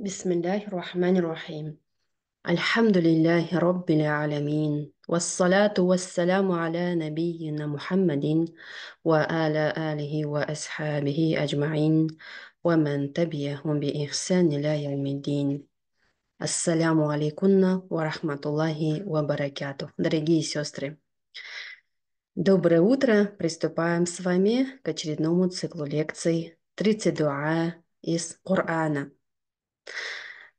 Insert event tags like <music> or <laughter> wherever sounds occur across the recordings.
بسم الله الرحمن الرحيم الحمد لله رب العالمين والصلاة والسلام على نبينا محمد وآل آله وأصحابه أجمعين ومن تبعهم بإحسان إلى يوم الدين السلام عليكم ورحمة الله وبركاته Дорогие сестры, доброе утро! Приступаем с вами к очередному циклу лекций «30 дуа из Корана»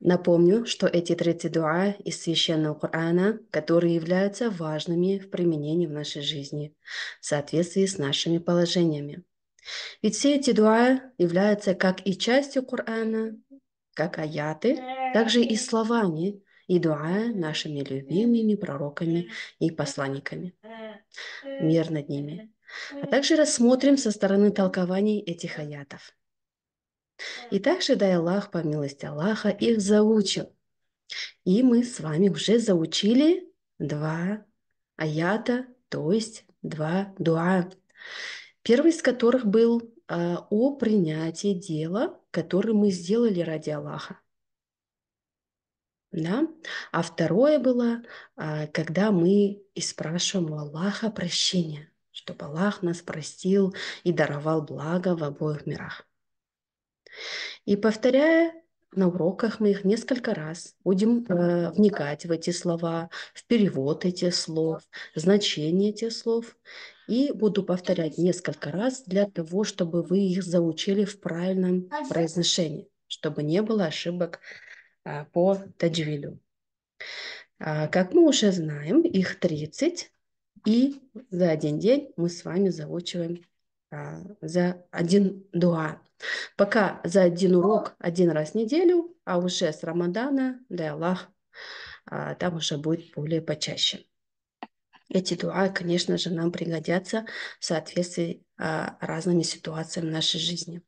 Напомню, что эти 30 дуа из Священного Корана, которые являются важными в применении в нашей жизни в соответствии с нашими положениями. Ведь все эти дуа являются как и частью Корана, как аяты, так же и словами, и дуа нашими любимыми пророками и посланниками. Мир над ними. А также рассмотрим со стороны толкований этих аятов. И также дай Аллах, по милости Аллаха, их заучил. И мы с вами уже заучили два аята, то есть два дуа. Первый из которых был а, о принятии дела, которое мы сделали ради Аллаха. Да? А второе было, а, когда мы и спрашиваем у Аллаха прощения, чтобы Аллах нас простил и даровал благо в обоих мирах. И повторяя на уроках мы их несколько раз будем э, вникать в эти слова, в перевод этих слов, значение этих слов. И буду повторять несколько раз для того, чтобы вы их заучили в правильном произношении, чтобы не было ошибок э, по таджвилю. Э, как мы уже знаем, их 30, и за один день мы с вами заучиваем а, за один дуа. Пока за один урок один раз в неделю, а уже с Рамадана, да Аллах, а, там уже будет более почаще. Эти дуа, конечно же, нам пригодятся в соответствии а, разными ситуациями в нашей жизни.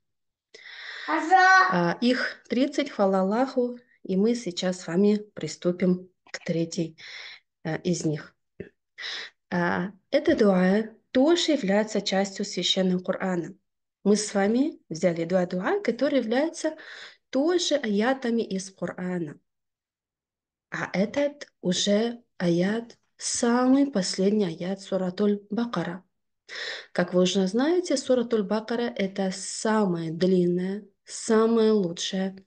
А, их 30, хвала Аллаху, и мы сейчас с вами приступим к третьей из них. А, это дуа тоже является частью священного Корана. Мы с вами взяли два дуа, которые являются тоже аятами из Корана. А этот уже аят, самый последний аят Суратуль Бакара. Как вы уже знаете, Суратуль Бакара – это самая длинная, самая лучшая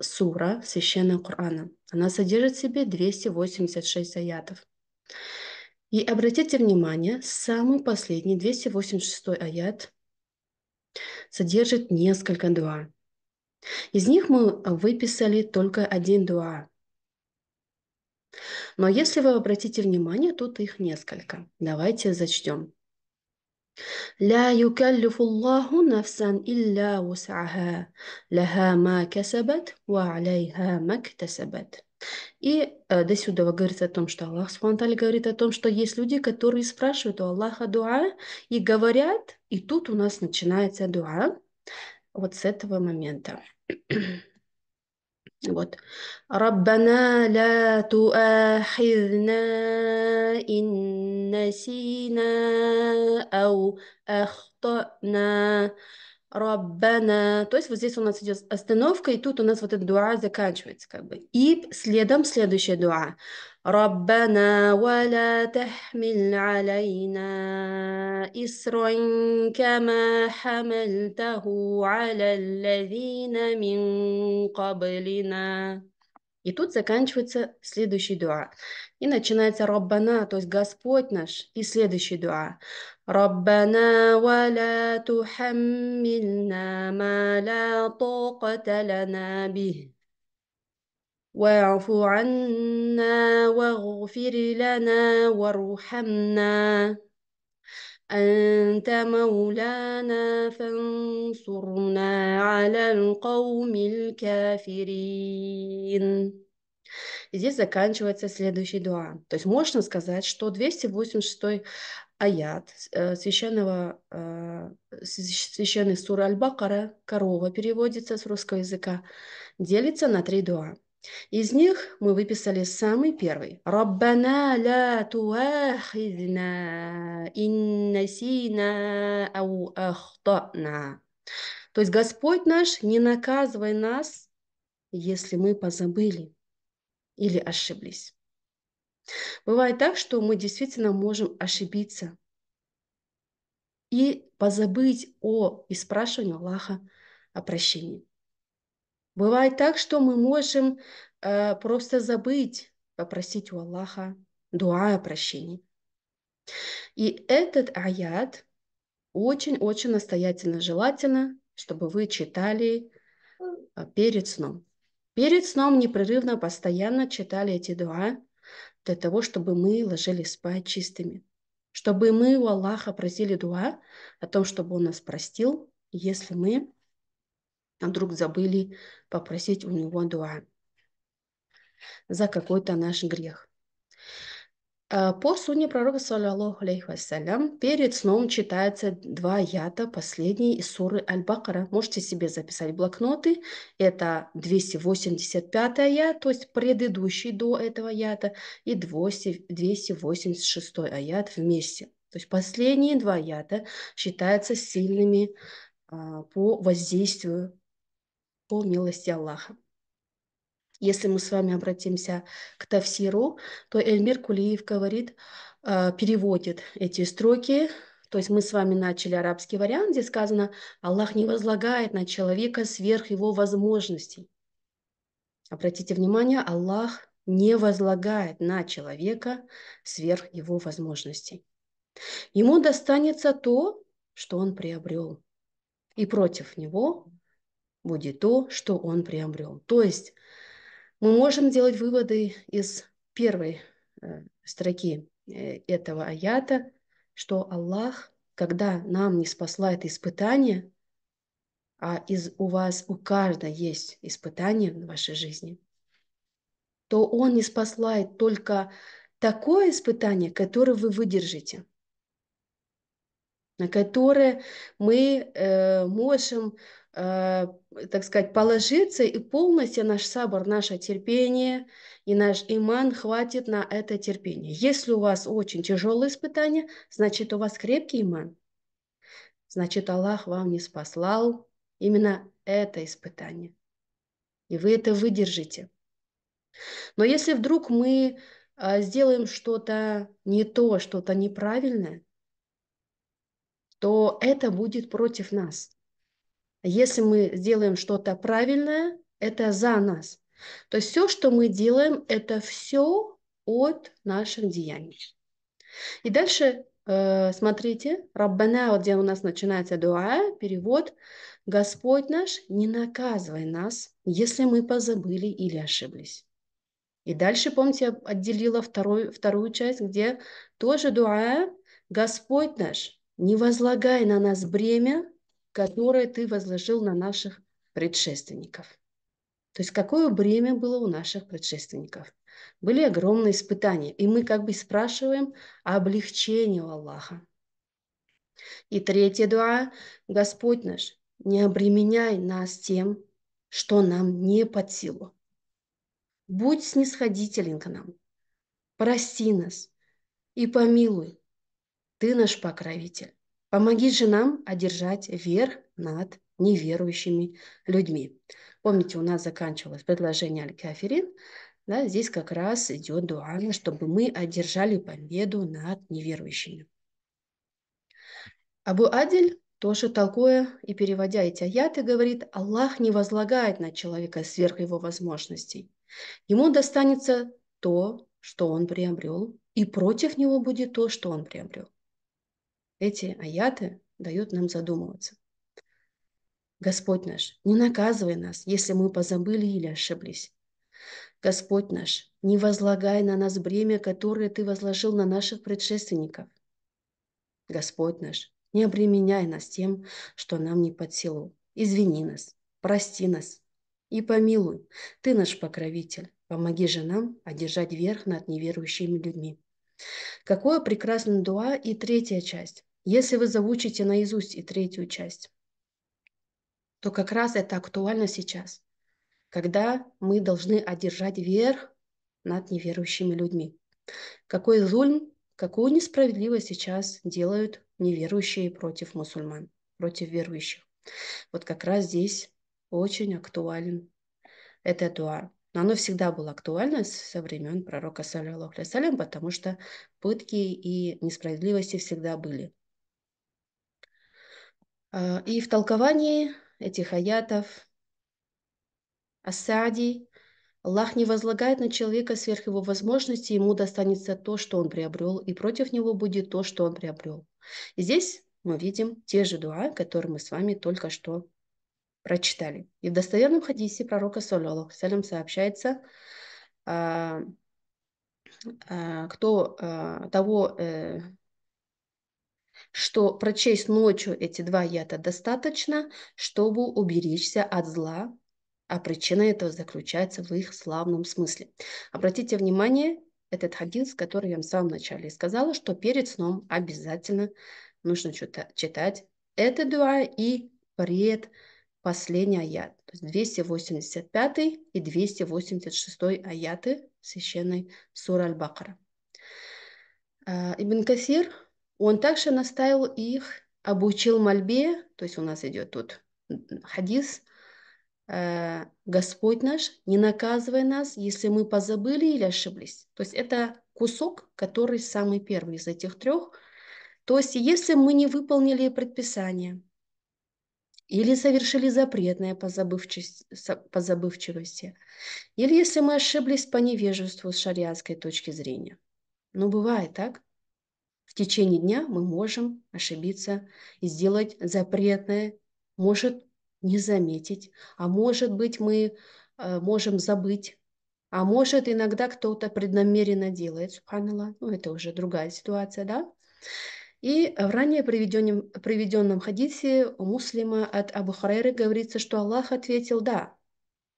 сура священного Корана. Она содержит в себе 286 аятов. И обратите внимание, самый последний, 286 аят, содержит несколько дуа. Из них мы выписали только один дуа. Но если вы обратите внимание, тут их несколько. Давайте зачтем. لا يكلف الله نفسا إلا وسعها لها ما كسبت وعليها ما اكتسبت и э, до сюда говорится о том, что Аллах Субтитры говорит о том, что есть люди, которые спрашивают у Аллаха дуа и говорят, и тут у нас начинается дуа вот с этого момента. <clears throat> Вот. ربنا لا تؤاخذنا إن نسينا أو Раббана. То есть вот здесь у нас идет остановка, и тут у нас вот эта дуа заканчивается как бы. И следом следующая дуа. Раббана, ولا تحمل علينا إسرا كما حملته على الذين من قبلنا и тут заканчивается следующий дуа. И начинается Роббана, то есть Господь наш, и следующий дуа. Роббана валя тухаммильна ма ла токата лана бих. واعف عنا واغفر لنا وارحمنا أنت مولانا فانصرنا على القوم الكافرين Здесь заканчивается следующий дуа. То есть можно сказать, что 286 аят э, священного, э, священный сур Аль-Бакара, корова переводится с русского языка, делится на три дуа. Из них мы выписали самый первый. Раббана ла туахидна иннасина ау ахтана. То есть Господь наш, не наказывай нас, если мы позабыли или ошиблись. Бывает так, что мы действительно можем ошибиться и позабыть о испрашивании Аллаха о прощении. Бывает так, что мы можем э, просто забыть попросить у Аллаха дуа о прощении. И этот аят очень-очень настоятельно желательно, чтобы вы читали э, перед сном. Перед сном непрерывно, постоянно читали эти дуа для того, чтобы мы ложились спать чистыми. Чтобы мы у Аллаха просили дуа о том, чтобы Он нас простил, если мы а вдруг забыли попросить у него дуа за какой-то наш грех. А, по суне пророка, саллиллаху алейхи вассалям, перед сном читается два ята, последней из суры Аль-Бакара. Можете себе записать блокноты. Это 285 аят, то есть предыдущий до этого ята, и 286 аят вместе. То есть последние два ята считаются сильными а, по воздействию по милости Аллаха. Если мы с вами обратимся к Тавсиру, то Эльмир Кулиев говорит, а, переводит эти строки, то есть мы с вами начали арабский вариант, где сказано, Аллах не возлагает на человека сверх его возможностей. Обратите внимание, Аллах не возлагает на человека сверх его возможностей. Ему достанется то, что он приобрел, и против него будет то, что он приобрел. То есть мы можем делать выводы из первой э, строки э, этого аята, что Аллах, когда нам не спасла это испытание, а из, у вас, у каждого есть испытание в вашей жизни, то Он не спаслает только такое испытание, которое вы выдержите на которые мы э, можем, э, так сказать, положиться, и полностью наш сабр, наше терпение и наш иман хватит на это терпение. Если у вас очень тяжелое испытание, значит, у вас крепкий иман. Значит, Аллах вам не спаслал именно это испытание. И вы это выдержите. Но если вдруг мы э, сделаем что-то не то, что-то неправильное, то это будет против нас. Если мы сделаем что-то правильное, это за нас. То есть все, что мы делаем, это все от наших деяний. И дальше э, смотрите, Раббана, вот где у нас начинается дуа, перевод, Господь наш, не наказывай нас, если мы позабыли или ошиблись. И дальше, помните, я отделила вторую вторую часть, где тоже дуа, Господь наш, не возлагай на нас бремя, которое ты возложил на наших предшественников. То есть какое бремя было у наших предшественников? Были огромные испытания, и мы как бы спрашиваем о у Аллаха. И третье дуа, Господь наш, не обременяй нас тем, что нам не под силу. Будь снисходителен к нам, прости нас и помилуй, ты наш покровитель. Помоги же нам одержать верх над неверующими людьми. Помните, у нас заканчивалось предложение Аль-Кафирин. Да, здесь как раз идет дуана, чтобы мы одержали победу над неверующими. Абу Адиль тоже толкуя и переводя эти аяты, говорит, Аллах не возлагает на человека сверх его возможностей. Ему достанется то, что он приобрел, и против него будет то, что он приобрел. Эти аяты дают нам задумываться. Господь наш, не наказывай нас, если мы позабыли или ошиблись. Господь наш, не возлагай на нас бремя, которое Ты возложил на наших предшественников. Господь наш, не обременяй нас тем, что нам не под силу. Извини нас, прости нас и помилуй. Ты наш покровитель. Помоги же нам одержать верх над неверующими людьми. Какое прекрасное дуа и третья часть. Если вы заучите наизусть и третью часть, то как раз это актуально сейчас, когда мы должны одержать верх над неверующими людьми. Какой зульм, какую несправедливость сейчас делают неверующие против мусульман, против верующих. Вот как раз здесь очень актуален этот дуа. Но оно всегда было актуально со времен пророка, саллиллаху алейсалям, потому что пытки и несправедливости всегда были. А, и в толковании этих аятов Асади Аллах не возлагает на человека сверх его возможности, ему достанется то, что он приобрел, и против него будет то, что он приобрел. И здесь мы видим те же дуа, которые мы с вами только что прочитали. И в достоверном хадисе пророка, саллиллаху салям, сообщается, а, а, кто а, того, э, что прочесть ночью эти два ята достаточно, чтобы уберечься от зла, а причина этого заключается в их славном смысле. Обратите внимание, этот хадис, который я вам в самом начале сказала, что перед сном обязательно нужно читать это дуа и пред последний аят, то есть 285 и 286 аяты священной суры Аль-Бакара. А, Ибн Касир, он также наставил их, обучил мольбе, то есть у нас идет тут хадис, э, Господь наш, не наказывай нас, если мы позабыли или ошиблись. То есть это кусок, который самый первый из этих трех. То есть если мы не выполнили предписание, или совершили запретное по, забывчивости, или если мы ошиблись по невежеству с шариатской точки зрения. Но ну, бывает так. В течение дня мы можем ошибиться и сделать запретное, может не заметить, а может быть мы э, можем забыть, а может иногда кто-то преднамеренно делает, субханалла, ну это уже другая ситуация, да? И в ранее приведенном, приведенном хадисе у муслима от Абу Харейры говорится, что Аллах ответил «да»,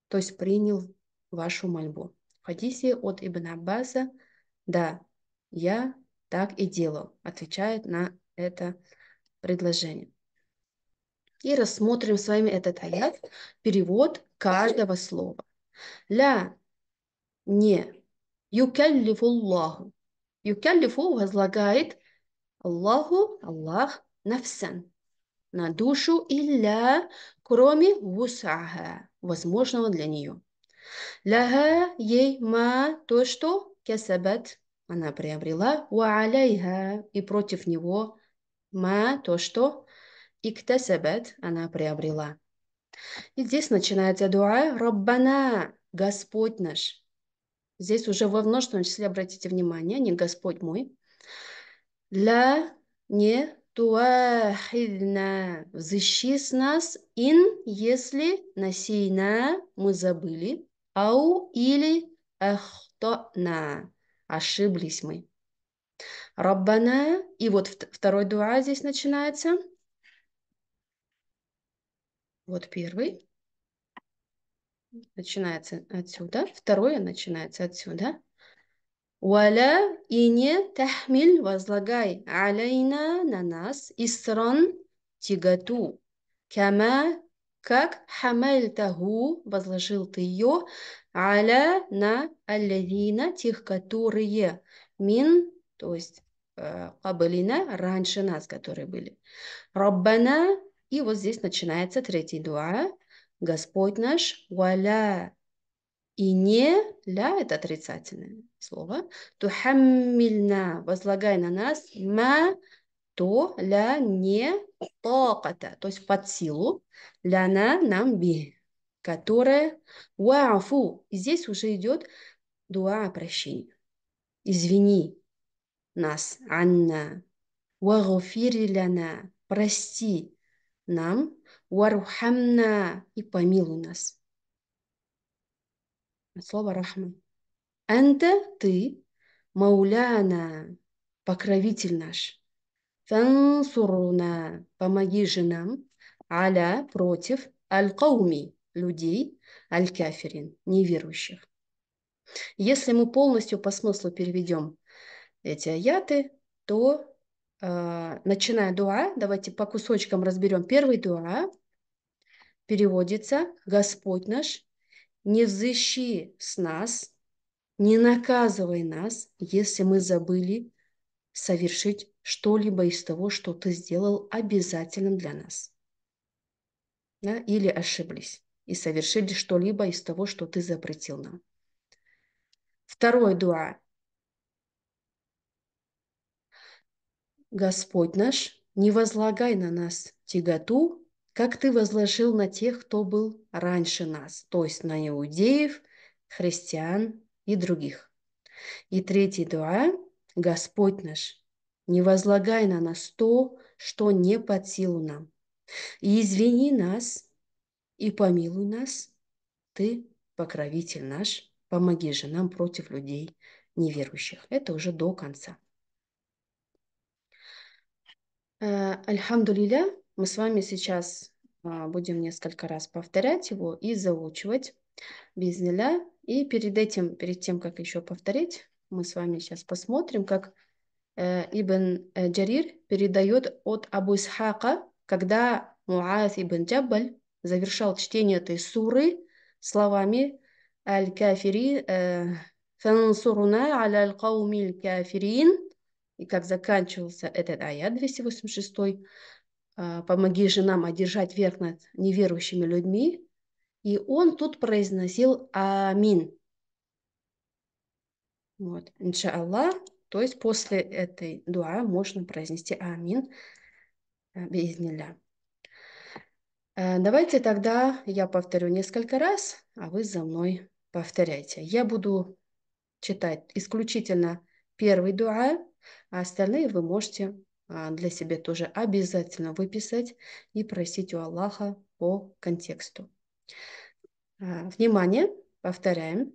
то есть принял вашу мольбу. В хадисе от Ибн Аббаса «да, я так и делал», отвечает на это предложение. И рассмотрим с вами этот аят, перевод каждого слова. «Ля» – «не», «юкаллифу Аллаху». «Юкаллифу» возлагает – Аллаху, Аллах, навсан. На душу илля, кроме вусаха, возможного для нее. Ляха ей ма то, что кесабет, она приобрела, ва алейха, и против него ма то, что иктасабет, она приобрела. И здесь начинается дуа Раббана, Господь наш. Здесь уже во множественном числе обратите внимание, не Господь мой, ля не туахидна. Взыщи с нас ин, если насейна мы забыли, ау или ахтона. Ошиблись мы. Раббана. И вот второй дуа здесь начинается. Вот первый. Начинается отсюда. Второе начинается отсюда. Валя и не тахмиль возлагай алейна на нас исрон тяготу. Кама как хамальтаху возложил ты ее аля на аллавина тех, которые мин, то есть Кабалина э, раньше нас, которые были. Раббана, и вот здесь начинается третий дуа. Господь наш, валя и не ля это отрицательное слово, то хаммильна, возлагай на нас, ма, то, ля, не, токата, то есть под силу, ля, на, нам, би, которая, уафу здесь уже идет дуа прощения. Извини нас, Анна, вагуфириляна, прости нам, варухамна, и помилуй нас. слово слова рахма. Анта – ты, Мауляна – покровитель наш. Фансуруна – помоги же нам. Аля – против. Аль-Кауми – людей. Аль-Каферин – неверующих. Если мы полностью по смыслу переведем эти аяты, то а, начиная дуа, давайте по кусочкам разберем. Первый дуа переводится «Господь наш, не взыщи с нас не наказывай нас, если мы забыли совершить что-либо из того, что ты сделал обязательным для нас. Да? Или ошиблись и совершили что-либо из того, что ты запретил нам. Второй дуа. Господь наш, не возлагай на нас тяготу, как ты возложил на тех, кто был раньше нас, то есть на иудеев, христиан и других. И третий дуа – Господь наш, не возлагай на нас то, что не под силу нам. И извини нас, и помилуй нас, Ты, покровитель наш, помоги же нам против людей неверующих. Это уже до конца. Э, Альхамдулиля, мы с вами сейчас а, будем несколько раз повторять его и заучивать. Без ниля и перед этим, перед тем, как еще повторить, мы с вами сейчас посмотрим, как э, Ибн э, Джарир передает от Абу Исхака, когда Муаз ибн Джаббаль завершал чтение этой суры словами «Аль-кафири э, фансуруна аля аль-каумиль кафирин» и как заканчивался этот аят 286 э, «Помоги же нам одержать верх над неверующими людьми, и он тут произносил амин. Вот, иншаллах. То есть после этой дуа можно произнести амин. Безниля. Э, давайте тогда я повторю несколько раз, а вы за мной повторяйте. Я буду читать исключительно первый дуа, а остальные вы можете а, для себя тоже обязательно выписать и просить у Аллаха по контексту. Внимание, повторяем.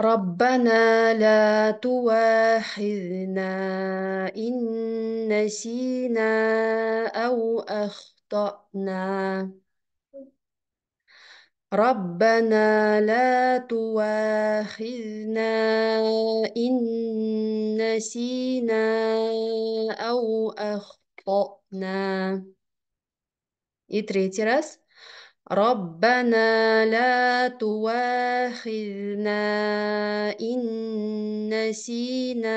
ربنا لا تواخذنا إن نسينا أو أخطأنا ربنا لا تواخذنا إن نسينا أو أخطأنا. И третий раз. ربنا لا تواخذنا إن نسينا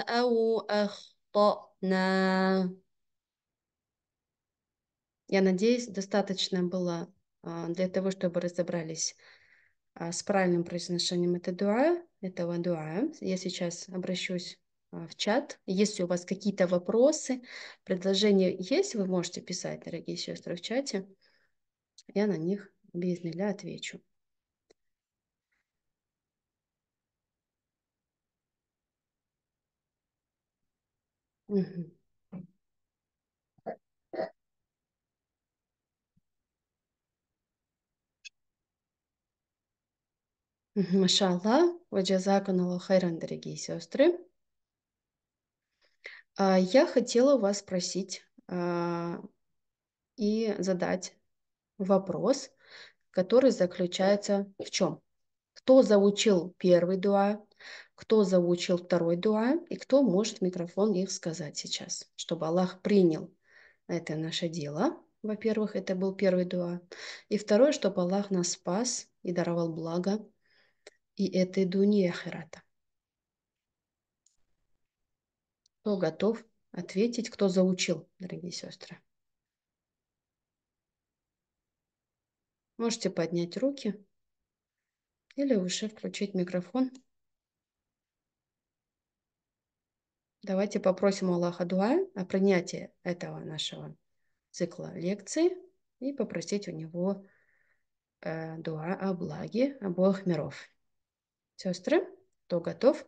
أو أخطأنا Я надеюсь, достаточно было а, для того, чтобы разобрались а, с правильным произношением этого дуа, этого дуа. Я сейчас обращусь а, в чат. Если у вас какие-то вопросы, предложения есть, вы можете писать, дорогие сестры, в чате. Я на них без нуля отвечу. Угу. Машалла, ваджазаканула хайран, дорогие сестры. А, я хотела вас спросить а, и задать вопрос, который заключается в чем? Кто заучил первый дуа, кто заучил второй дуа и кто может в микрофон их сказать сейчас, чтобы Аллах принял это наше дело. Во-первых, это был первый дуа. И второе, чтобы Аллах нас спас и даровал благо и этой дуни ахирата. Кто готов ответить, кто заучил, дорогие сестры? Можете поднять руки или уже включить микрофон. Давайте попросим Аллаха Дуа о принятии этого нашего цикла лекций и попросить у него э, Дуа о благе обоих миров. Сестры, кто готов?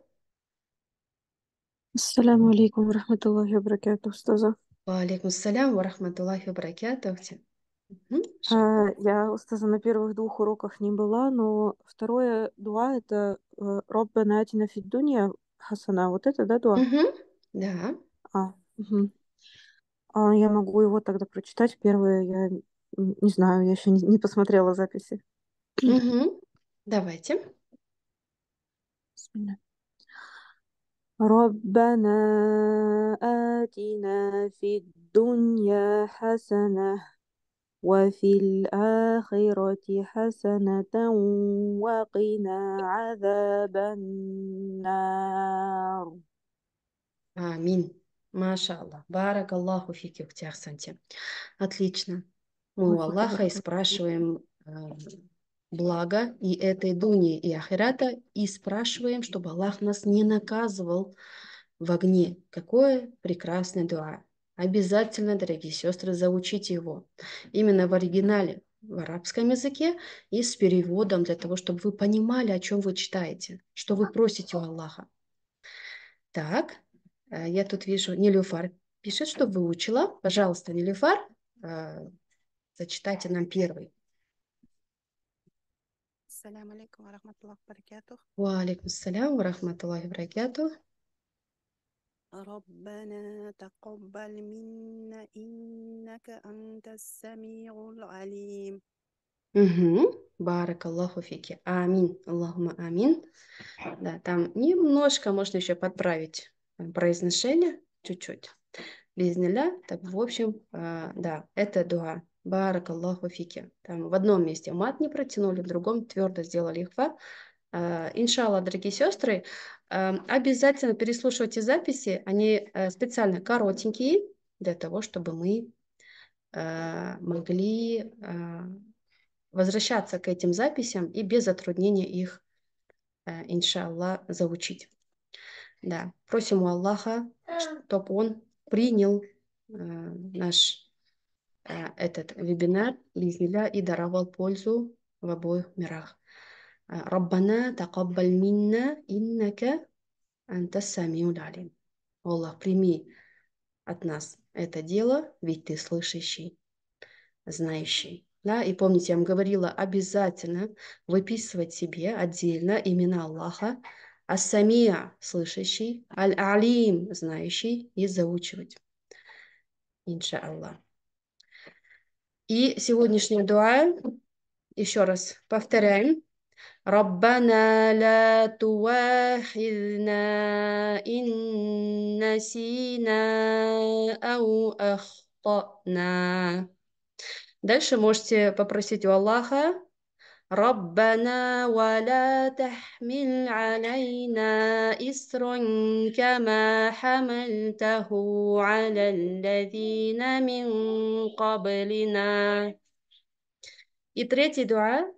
Ассаламу алейкум, рахматуллахи, баракату, стаза. Ва алейкум ассалям, ва рахматуллахи, баракату. А, я, уста на первых двух уроках не была, но второе дуа- это, э, "Раббана атина фид хасана". Вот это, да, дуа? Да. А, мгм. А, я могу его тогда прочитать. 1 я не знаю, я еще не не посмотрела записи. Мгм. Давайте. Бисмилля. ربنا آتنا في الدنيا حسنة وفي الآخرة حسنة وقنا عذاب النار Аминь. Маша Аллах. الله فيك фики ахсанте. Отлично. Мы у Аллаха и спрашиваем э, благо и этой дуни, и ахирата, и спрашиваем, чтобы Аллах нас не наказывал в огне. Какое прекрасное дуа. Обязательно, дорогие сестры, заучите его. Именно в оригинале, в арабском языке и с переводом для того, чтобы вы понимали, о чем вы читаете, что вы просите у Аллаха. Так, э, я тут вижу, Нелюфар пишет, что выучила. Пожалуйста, Нелюфар, э, зачитайте нам первый. Салям алейкум, рахматуллах, баракатух. Ва алейкум салям, рахматуллах, баракатух. ربنا تقبل منا إنك أنت السميع العليم Барак Аллаху фики. Амин. Аллахума амин. Да, там немножко можно еще подправить э, произношение чуть-чуть. Без Безниля. Так, в общем, э, да, это дуа. Барак Аллаху фики. Там в одном месте мат не протянули, в другом твердо сделали хва. Э, иншалла, дорогие сестры, э, обязательно переслушивайте записи. Они э, специально коротенькие для того, чтобы мы могли возвращаться к этим записям и без затруднения их, иншалла, заучить. Да, просим у Аллаха, чтобы он принял наш этот вебинар, и даровал пользу в обоих мирах. Раббана такаббаль минна иннака анта самиуль алим. Аллах, прими от нас это дело, ведь ты слышащий, знающий. Да, и помните, я вам говорила, обязательно выписывать себе отдельно имена Аллаха, Ассамия – слышащий, Аль-Алим – знающий, и заучивать. Инша Аллах. И сегодняшняя дуа, еще раз повторяем, ربنا لا تواخذنا إن نسينا أو أخطأنا Дальше можете попросить у Аллаха ربنا ولا تحمل علينا إسرا كما حملته على الذين من قبلنا И третий дуа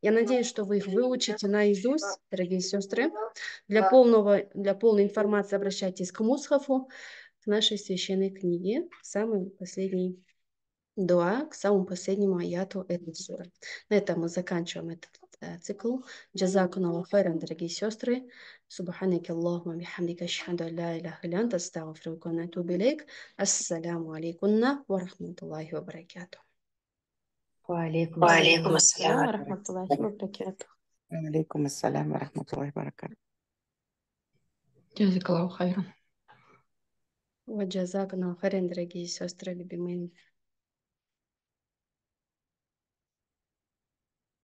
Я надеюсь, что вы их выучите наизусть, дорогие сестры. Для, полного, для полной информации обращайтесь к Мусхафу, к нашей священной книге, к самой последней дуа, к самому последнему аяту этой суры. На этом мы заканчиваем этот э, цикл. Джазакуналла хайран, дорогие сестры. Субханаки Аллахума бихамдика шхаду ля иляха лянта ставафрикуна тубилейк. Ассаляму алейкунна ва рахматуллахи ва баракату. وعليكم وعليكم السلام ورحمة الله وبركاته وعليكم السلام ورحمة الله وبركاته جزاك الله خيرا وجزاك الله خيرا дорогие сестры любимые